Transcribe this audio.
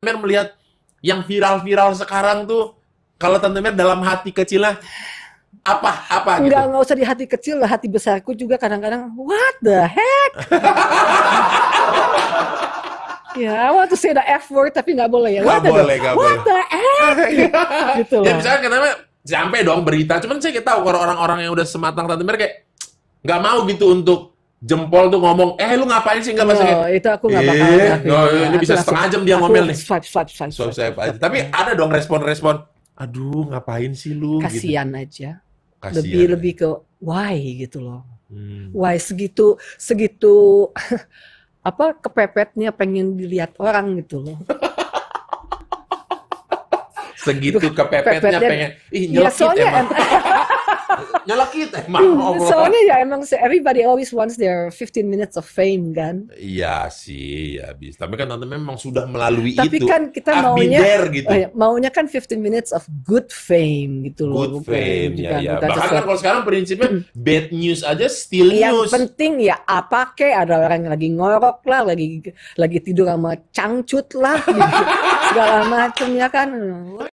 Mer melihat yang viral-viral sekarang tuh kalau Tante Mer dalam hati kecilnya apa apa gitu. Enggak, enggak usah di hati kecil lah, hati besarku juga kadang-kadang what the heck. ya, I want to say the F word tapi nggak boleh ya. What, gak boleh, the, gak what boleh. the heck? Iya. gitu Ya misalnya kenapa sampai dong berita, cuman saya tahu kalau orang-orang yang udah sematang Tante Mer kayak nggak mau gitu untuk jempol tuh ngomong, eh lu ngapain sih nggak masuk? Oh, itu aku nggak iya. bakal. Eh, no, ini bisa aku setengah jam dia ngomel nih. Swipe, swipe, swipe, swipe, swipe swipe. Tapi iya. ada dong respon-respon. Aduh, ngapain sih lu? Kasian gitu. aja. Kasian lebih aja. lebih ke why gitu loh. Hmm. Why segitu segitu apa kepepetnya pengen dilihat orang gitu loh. segitu kepepetnya, pengen ih ya, emang. nyelekit emang hmm, Allah. soalnya ya emang everybody always wants their 15 minutes of fame kan iya sih ya bisa tapi kan nanti memang sudah melalui tapi itu tapi kan kita I've maunya there, gitu. Oh ya, maunya kan 15 minutes of good fame gitu loh good fame ya ya bahkan kan kalau sekarang prinsipnya hmm. bad news aja still news yang penting ya apa kek ada orang yang lagi ngorok lah lagi lagi tidur sama cangcut lah gitu. segala macam ya kan